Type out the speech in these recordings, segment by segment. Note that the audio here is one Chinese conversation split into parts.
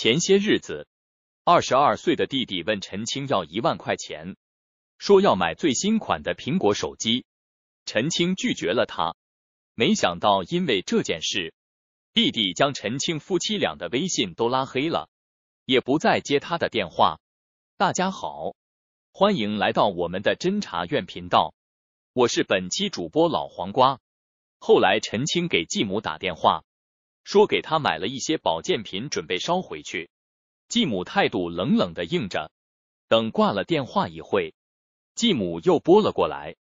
前些日子，二十二岁的弟弟问陈青要一万块钱，说要买最新款的苹果手机，陈青拒绝了他。没想到因为这件事，弟弟将陈青夫妻俩的微信都拉黑了，也不再接他的电话。大家好，欢迎来到我们的侦查院频道，我是本期主播老黄瓜。后来陈青给继母打电话。说给他买了一些保健品，准备捎回去。继母态度冷冷的应着。等挂了电话一会，继母又拨了过来，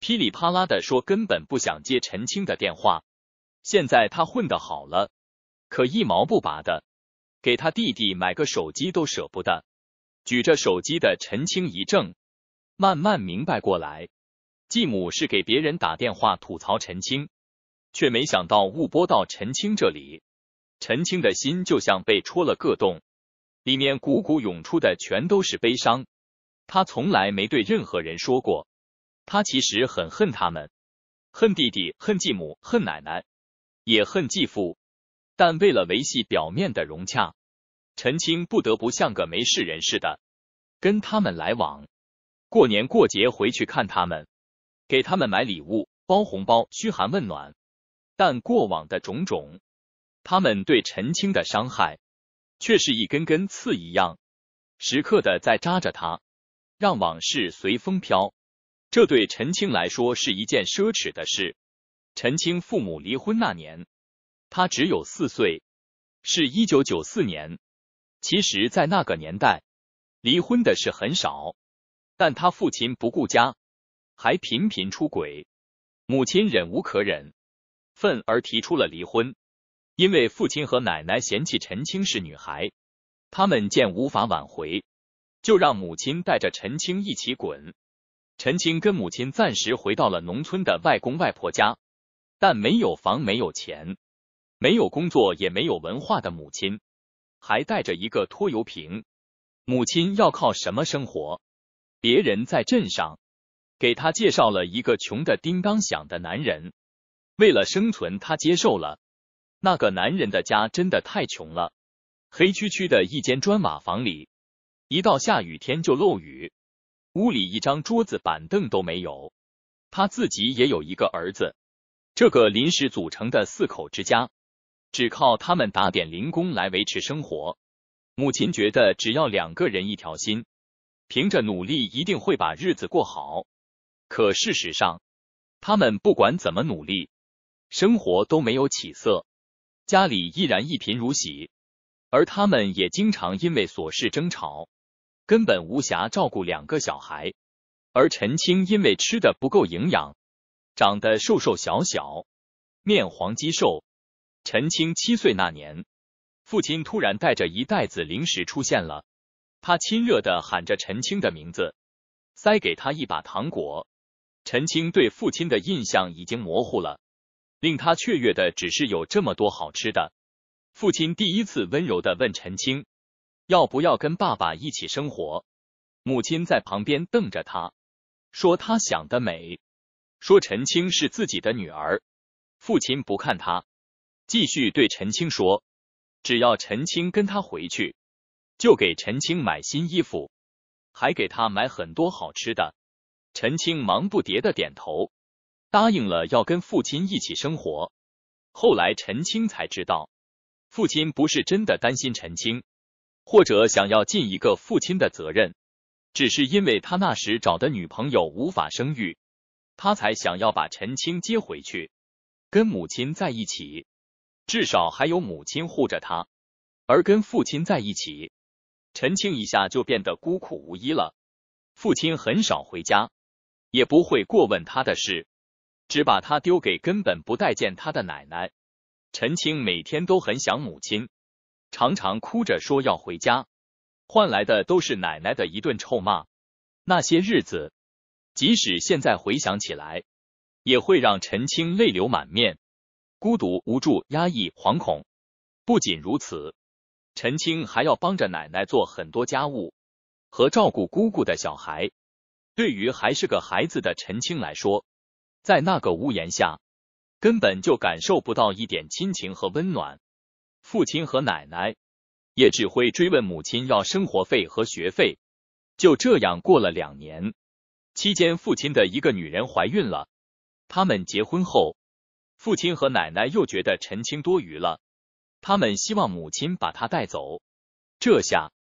噼里啪啦的说根本不想接陈青的电话。现在他混的好了，可一毛不拔的，给他弟弟买个手机都舍不得。举着手机的陈青一怔，慢慢明白过来，继母是给别人打电话吐槽陈青。却没想到，误播到陈青这里。陈青的心就像被戳了个洞，里面汩汩涌出的全都是悲伤。他从来没对任何人说过，他其实很恨他们，恨弟弟，恨继母，恨奶奶，也恨继父。但为了维系表面的融洽，陈青不得不像个没事人似的跟他们来往，过年过节回去看他们，给他们买礼物、包红包、嘘寒问暖。但过往的种种，他们对陈青的伤害，却是一根根刺一样，时刻的在扎着他。让往事随风飘，这对陈青来说是一件奢侈的事。陈青父母离婚那年，他只有四岁，是一九九四年。其实，在那个年代，离婚的事很少，但他父亲不顾家，还频频出轨，母亲忍无可忍。愤而提出了离婚，因为父亲和奶奶嫌弃陈青是女孩，他们见无法挽回，就让母亲带着陈青一起滚。陈青跟母亲暂时回到了农村的外公外婆家，但没有房，没有钱，没有工作，也没有文化的母亲，还带着一个拖油瓶，母亲要靠什么生活？别人在镇上给他介绍了一个穷的叮当响的男人。为了生存，他接受了。那个男人的家真的太穷了，黑黢黢的一间砖瓦房里，一到下雨天就漏雨，屋里一张桌子、板凳都没有。他自己也有一个儿子，这个临时组成的四口之家，只靠他们打点零工来维持生活。母亲觉得只要两个人一条心，凭着努力一定会把日子过好。可事实上，他们不管怎么努力。生活都没有起色，家里依然一贫如洗，而他们也经常因为琐事争吵，根本无暇照顾两个小孩。而陈青因为吃的不够营养，长得瘦瘦小小，面黄肌瘦。陈青七岁那年，父亲突然带着一袋子零食出现了，他亲热的喊着陈青的名字，塞给他一把糖果。陈青对父亲的印象已经模糊了。令他雀跃的只是有这么多好吃的。父亲第一次温柔的问陈青，要不要跟爸爸一起生活？母亲在旁边瞪着他，说他想得美，说陈青是自己的女儿。父亲不看他，继续对陈青说，只要陈青跟他回去，就给陈青买新衣服，还给他买很多好吃的。陈青忙不迭的点头。答应了要跟父亲一起生活，后来陈青才知道，父亲不是真的担心陈青，或者想要尽一个父亲的责任，只是因为他那时找的女朋友无法生育，他才想要把陈青接回去，跟母亲在一起，至少还有母亲护着他，而跟父亲在一起，陈青一下就变得孤苦无依了。父亲很少回家，也不会过问他的事。只把他丢给根本不待见他的奶奶。陈青每天都很想母亲，常常哭着说要回家，换来的都是奶奶的一顿臭骂。那些日子，即使现在回想起来，也会让陈青泪流满面。孤独、无助、压抑、惶恐。不仅如此，陈青还要帮着奶奶做很多家务和照顾姑姑的小孩。对于还是个孩子的陈青来说，在那个屋檐下，根本就感受不到一点亲情和温暖。父亲和奶奶也只会追问母亲要生活费和学费。就这样过了两年，期间父亲的一个女人怀孕了。他们结婚后，父亲和奶奶又觉得陈青多余了，他们希望母亲把她带走。这下，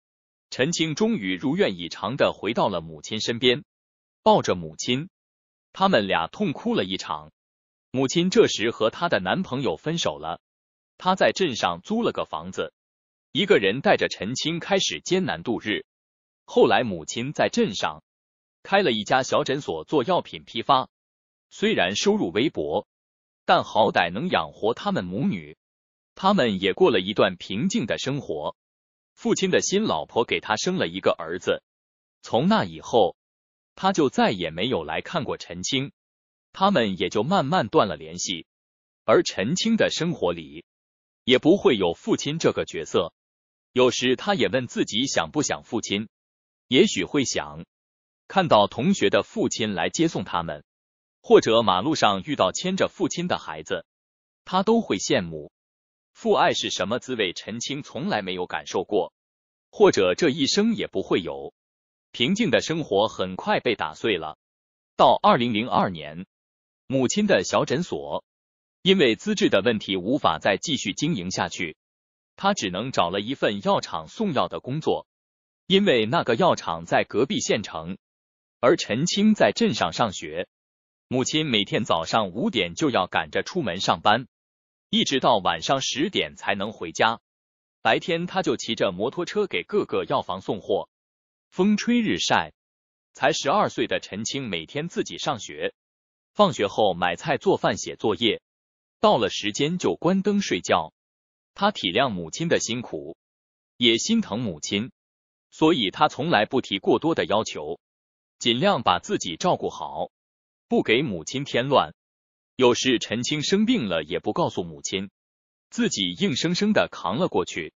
陈青终于如愿以偿的回到了母亲身边，抱着母亲。他们俩痛哭了一场。母亲这时和她的男朋友分手了，她在镇上租了个房子，一个人带着陈青开始艰难度日。后来，母亲在镇上开了一家小诊所做药品批发，虽然收入微薄，但好歹能养活他们母女。他们也过了一段平静的生活。父亲的新老婆给他生了一个儿子。从那以后。他就再也没有来看过陈青，他们也就慢慢断了联系。而陈青的生活里也不会有父亲这个角色。有时他也问自己想不想父亲，也许会想，看到同学的父亲来接送他们，或者马路上遇到牵着父亲的孩子，他都会羡慕。父爱是什么滋味？陈青从来没有感受过，或者这一生也不会有。平静的生活很快被打碎了。到二零零二年，母亲的小诊所因为资质的问题无法再继续经营下去，他只能找了一份药厂送药的工作。因为那个药厂在隔壁县城，而陈青在镇上上学，母亲每天早上五点就要赶着出门上班，一直到晚上十点才能回家。白天，他就骑着摩托车给各个药房送货。风吹日晒，才十二岁的陈青每天自己上学，放学后买菜做饭、写作业，到了时间就关灯睡觉。他体谅母亲的辛苦，也心疼母亲，所以他从来不提过多的要求，尽量把自己照顾好，不给母亲添乱。有时陈青生病了，也不告诉母亲，自己硬生生的扛了过去。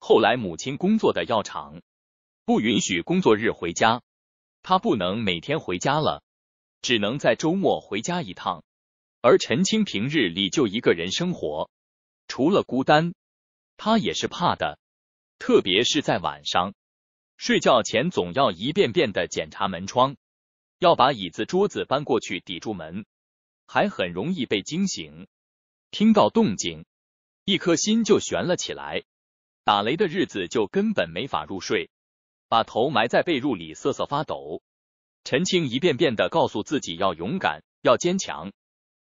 后来母亲工作的药厂。不允许工作日回家，他不能每天回家了，只能在周末回家一趟。而陈青平日里就一个人生活，除了孤单，他也是怕的。特别是在晚上，睡觉前总要一遍遍的检查门窗，要把椅子桌子搬过去抵住门，还很容易被惊醒，听到动静，一颗心就悬了起来。打雷的日子就根本没法入睡。把头埋在被褥里瑟瑟发抖，陈青一遍遍的告诉自己要勇敢，要坚强，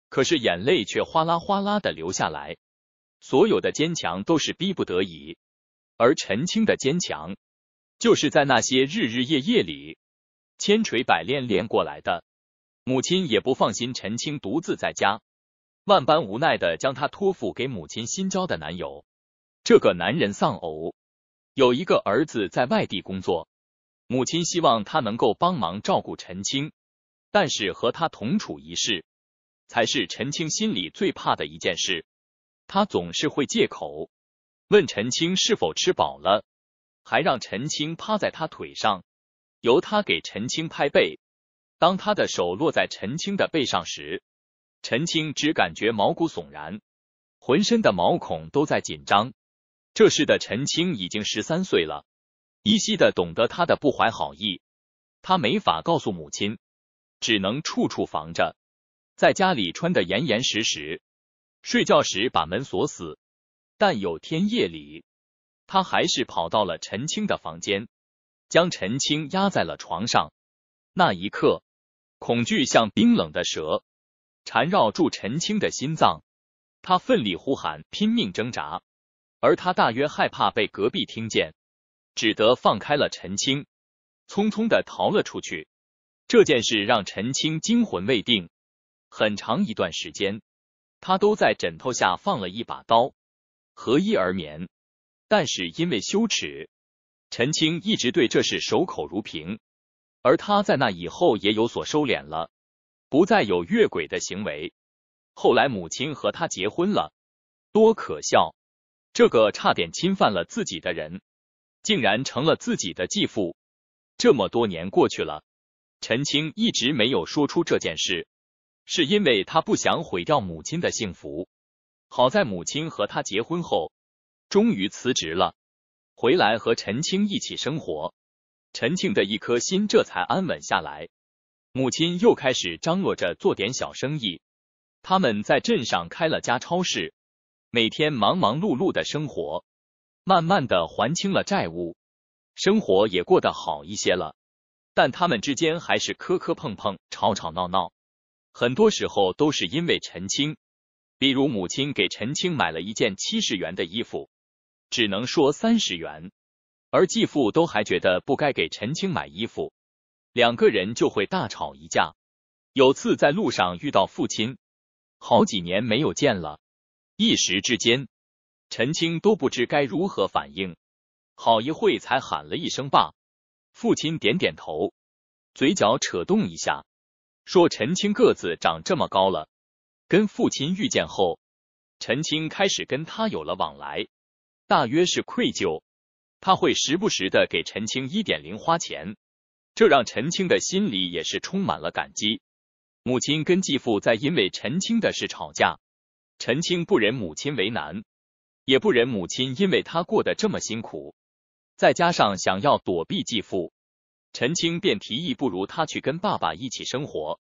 可是眼泪却哗啦哗啦的流下来。所有的坚强都是逼不得已，而陈青的坚强，就是在那些日日夜夜里，千锤百炼练过来的。母亲也不放心陈青独自在家，万般无奈的将她托付给母亲新交的男友。这个男人丧偶。有一个儿子在外地工作，母亲希望他能够帮忙照顾陈青，但是和他同处一室，才是陈青心里最怕的一件事。他总是会借口问陈青是否吃饱了，还让陈青趴在他腿上，由他给陈青拍背。当他的手落在陈青的背上时，陈青只感觉毛骨悚然，浑身的毛孔都在紧张。这时的陈青已经十三岁了，依稀的懂得他的不怀好意，他没法告诉母亲，只能处处防着，在家里穿得严严实实，睡觉时把门锁死。但有天夜里，他还是跑到了陈青的房间，将陈青压在了床上。那一刻，恐惧像冰冷的蛇，缠绕住陈青的心脏，他奋力呼喊，拼命挣扎。而他大约害怕被隔壁听见，只得放开了陈青，匆匆的逃了出去。这件事让陈青惊魂未定，很长一段时间，他都在枕头下放了一把刀，合衣而眠。但是因为羞耻，陈青一直对这事守口如瓶。而他在那以后也有所收敛了，不再有越轨的行为。后来母亲和他结婚了，多可笑。这个差点侵犯了自己的人，竟然成了自己的继父。这么多年过去了，陈青一直没有说出这件事，是因为他不想毁掉母亲的幸福。好在母亲和他结婚后，终于辞职了，回来和陈青一起生活，陈庆的一颗心这才安稳下来。母亲又开始张罗着做点小生意，他们在镇上开了家超市。每天忙忙碌碌的生活，慢慢的还清了债务，生活也过得好一些了。但他们之间还是磕磕碰碰、吵吵闹闹，很多时候都是因为陈青。比如母亲给陈青买了一件七十元的衣服，只能说三十元，而继父都还觉得不该给陈青买衣服，两个人就会大吵一架。有次在路上遇到父亲，好几年没有见了。一时之间，陈青都不知该如何反应，好一会才喊了一声“爸”。父亲点点头，嘴角扯动一下，说：“陈青个子长这么高了。”跟父亲遇见后，陈青开始跟他有了往来，大约是愧疚，他会时不时的给陈青一点零花钱，这让陈青的心里也是充满了感激。母亲跟继父在因为陈青的事吵架。陈青不忍母亲为难，也不忍母亲因为他过得这么辛苦，再加上想要躲避继父，陈青便提议不如他去跟爸爸一起生活。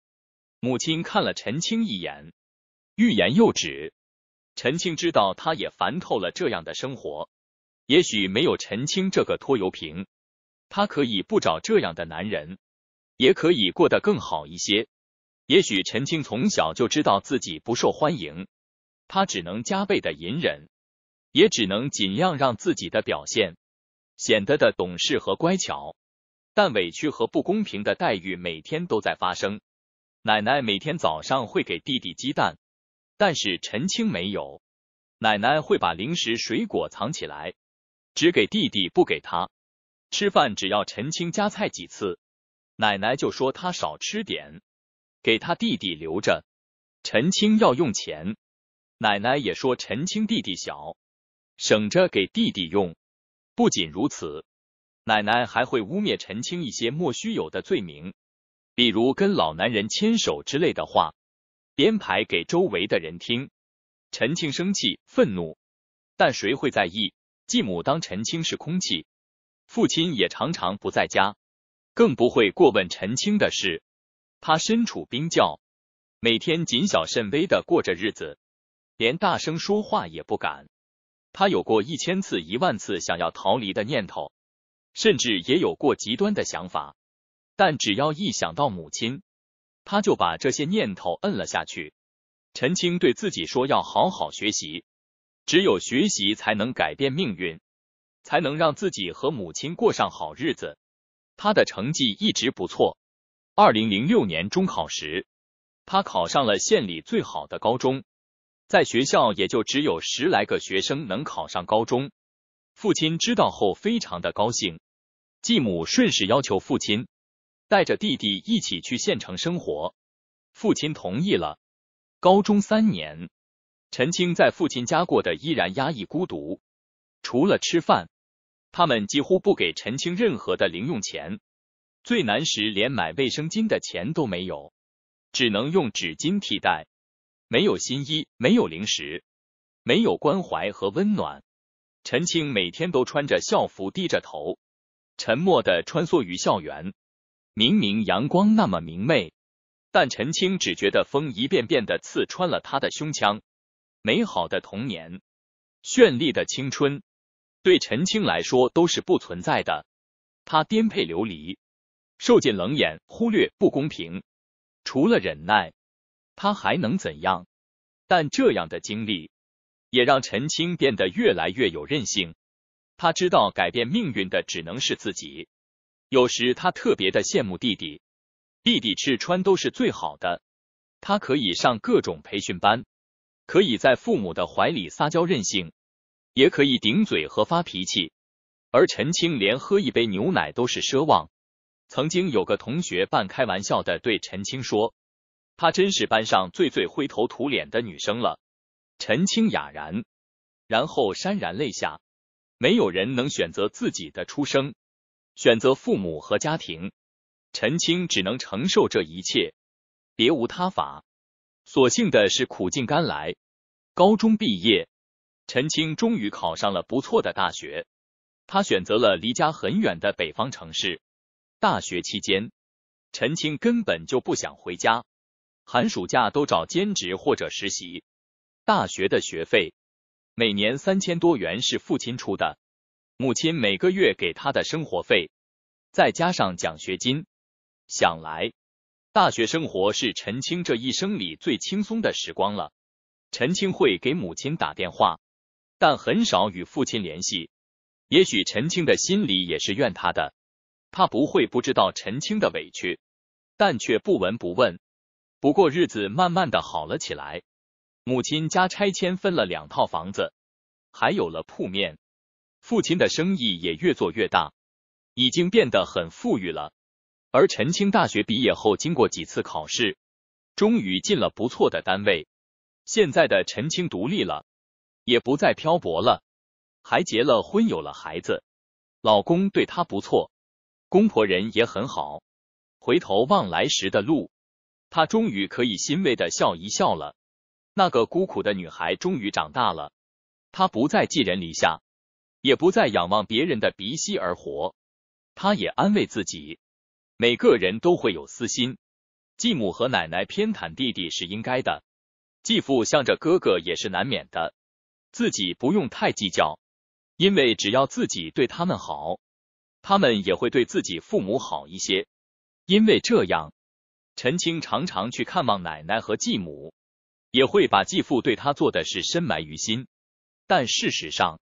母亲看了陈青一眼，欲言又止。陈青知道他也烦透了这样的生活，也许没有陈青这个拖油瓶，他可以不找这样的男人，也可以过得更好一些。也许陈青从小就知道自己不受欢迎。他只能加倍的隐忍，也只能尽量让自己的表现显得的懂事和乖巧，但委屈和不公平的待遇每天都在发生。奶奶每天早上会给弟弟鸡蛋，但是陈青没有。奶奶会把零食、水果藏起来，只给弟弟，不给他。吃饭只要陈青夹菜几次，奶奶就说他少吃点，给他弟弟留着。陈青要用钱。奶奶也说陈青弟弟小，省着给弟弟用。不仅如此，奶奶还会污蔑陈青一些莫须有的罪名，比如跟老男人牵手之类的话，编排给周围的人听。陈青生气、愤怒，但谁会在意？继母当陈青是空气，父亲也常常不在家，更不会过问陈青的事。他身处冰窖，每天谨小慎微的过着日子。连大声说话也不敢，他有过一千次、一万次想要逃离的念头，甚至也有过极端的想法，但只要一想到母亲，他就把这些念头摁了下去。陈青对自己说：“要好好学习，只有学习才能改变命运，才能让自己和母亲过上好日子。”他的成绩一直不错。二零零六年中考时，他考上了县里最好的高中。在学校也就只有十来个学生能考上高中，父亲知道后非常的高兴，继母顺势要求父亲带着弟弟一起去县城生活，父亲同意了。高中三年，陈青在父亲家过得依然压抑孤独，除了吃饭，他们几乎不给陈青任何的零用钱，最难时连买卫生巾的钱都没有，只能用纸巾替代。没有新衣，没有零食，没有关怀和温暖。陈青每天都穿着校服，低着头，沉默的穿梭于校园。明明阳光那么明媚，但陈青只觉得风一遍遍的刺穿了他的胸腔。美好的童年，绚丽的青春，对陈青来说都是不存在的。他颠沛流离，受尽冷眼、忽略、不公平，除了忍耐。他还能怎样？但这样的经历也让陈青变得越来越有韧性。他知道改变命运的只能是自己。有时他特别的羡慕弟弟，弟弟吃穿都是最好的，他可以上各种培训班，可以在父母的怀里撒娇任性，也可以顶嘴和发脾气。而陈青连喝一杯牛奶都是奢望。曾经有个同学半开玩笑的对陈青说。她真是班上最最灰头土脸的女生了。陈青哑然，然后潸然泪下。没有人能选择自己的出生，选择父母和家庭。陈青只能承受这一切，别无他法。所幸的是苦尽甘来，高中毕业，陈青终于考上了不错的大学。他选择了离家很远的北方城市。大学期间，陈青根本就不想回家。寒暑假都找兼职或者实习。大学的学费每年三千多元是父亲出的，母亲每个月给他的生活费，再加上奖学金。想来，大学生活是陈清这一生里最轻松的时光了。陈清会给母亲打电话，但很少与父亲联系。也许陈清的心里也是怨他的，他不会不知道陈清的委屈，但却不闻不问。不过日子慢慢的好了起来，母亲家拆迁分了两套房子，还有了铺面，父亲的生意也越做越大，已经变得很富裕了。而陈青大学毕业后，经过几次考试，终于进了不错的单位。现在的陈青独立了，也不再漂泊了，还结了婚，有了孩子，老公对她不错，公婆人也很好。回头望来时的路。他终于可以欣慰的笑一笑了，那个孤苦的女孩终于长大了，她不再寄人篱下，也不再仰望别人的鼻息而活。他也安慰自己，每个人都会有私心，继母和奶奶偏袒弟弟是应该的，继父向着哥哥也是难免的，自己不用太计较，因为只要自己对他们好，他们也会对自己父母好一些，因为这样。陈青常常去看望奶奶和继母，也会把继父对他做的事深埋于心。但事实上，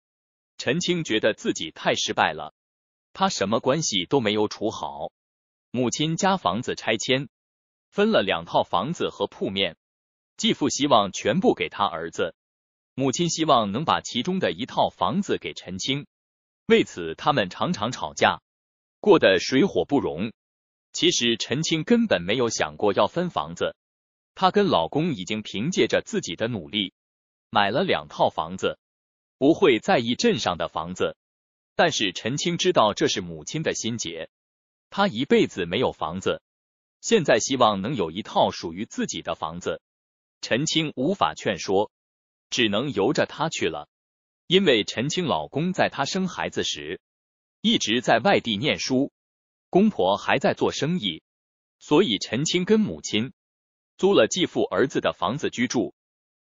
陈青觉得自己太失败了，他什么关系都没有处好。母亲家房子拆迁，分了两套房子和铺面，继父希望全部给他儿子，母亲希望能把其中的一套房子给陈青。为此，他们常常吵架，过得水火不容。其实陈青根本没有想过要分房子，她跟老公已经凭借着自己的努力买了两套房子，不会在意镇上的房子。但是陈青知道这是母亲的心结，她一辈子没有房子，现在希望能有一套属于自己的房子。陈青无法劝说，只能由着她去了，因为陈青老公在她生孩子时一直在外地念书。公婆还在做生意，所以陈青跟母亲租了继父儿子的房子居住，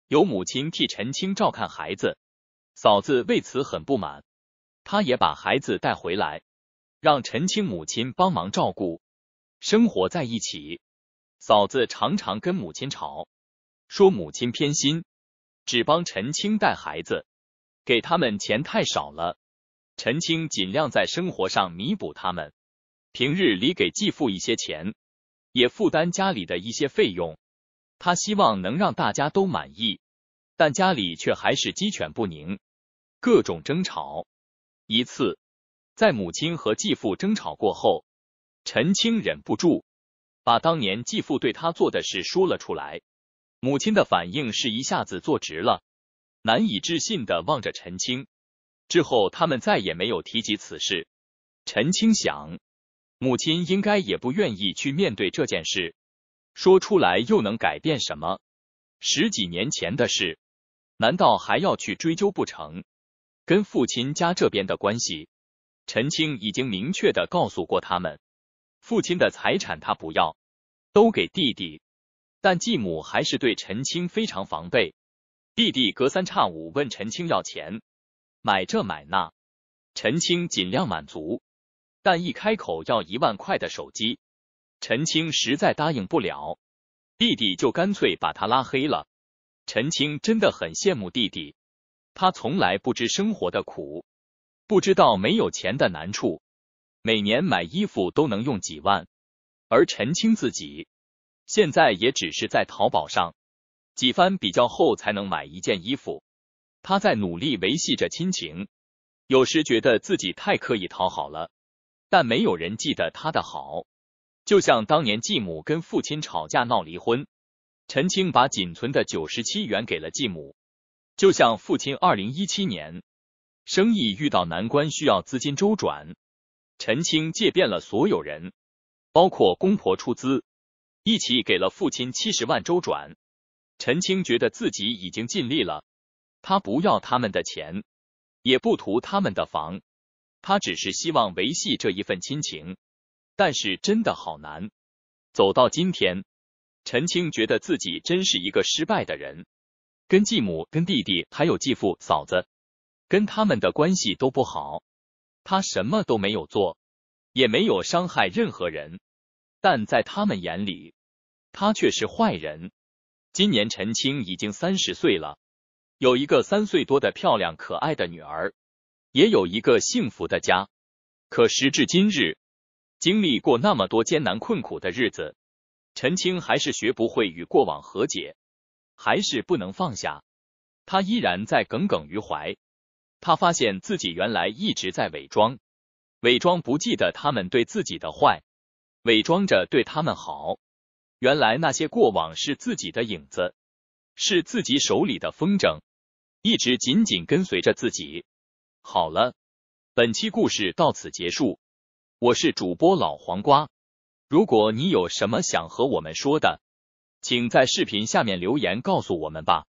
由母亲替陈青照看孩子。嫂子为此很不满，她也把孩子带回来，让陈青母亲帮忙照顾，生活在一起。嫂子常常跟母亲吵，说母亲偏心，只帮陈青带孩子，给他们钱太少了。陈青尽量在生活上弥补他们。平日里给继父一些钱，也负担家里的一些费用。他希望能让大家都满意，但家里却还是鸡犬不宁，各种争吵。一次，在母亲和继父争吵过后，陈青忍不住把当年继父对他做的事说了出来。母亲的反应是一下子坐直了，难以置信的望着陈青。之后他们再也没有提及此事。陈青想。母亲应该也不愿意去面对这件事，说出来又能改变什么？十几年前的事，难道还要去追究不成？跟父亲家这边的关系，陈青已经明确的告诉过他们，父亲的财产他不要，都给弟弟。但继母还是对陈青非常防备，弟弟隔三差五问陈青要钱，买这买那，陈青尽量满足。但一开口要一万块的手机，陈青实在答应不了，弟弟就干脆把他拉黑了。陈青真的很羡慕弟弟，他从来不知生活的苦，不知道没有钱的难处，每年买衣服都能用几万，而陈青自己现在也只是在淘宝上几番比较后才能买一件衣服。他在努力维系着亲情，有时觉得自己太刻意讨好了。但没有人记得他的好，就像当年继母跟父亲吵架闹离婚，陈青把仅存的九十七元给了继母。就像父亲二零一七年生意遇到难关需要资金周转，陈清借遍了所有人，包括公婆出资，一起给了父亲七十万周转。陈清觉得自己已经尽力了，他不要他们的钱，也不图他们的房。他只是希望维系这一份亲情，但是真的好难。走到今天，陈青觉得自己真是一个失败的人，跟继母、跟弟弟还有继父、嫂子，跟他们的关系都不好。他什么都没有做，也没有伤害任何人，但在他们眼里，他却是坏人。今年陈青已经三十岁了，有一个三岁多的漂亮可爱的女儿。也有一个幸福的家，可时至今日，经历过那么多艰难困苦的日子，陈青还是学不会与过往和解，还是不能放下。他依然在耿耿于怀。他发现自己原来一直在伪装，伪装不记得他们对自己的坏，伪装着对他们好。原来那些过往是自己的影子，是自己手里的风筝，一直紧紧跟随着自己。好了，本期故事到此结束。我是主播老黄瓜，如果你有什么想和我们说的，请在视频下面留言告诉我们吧。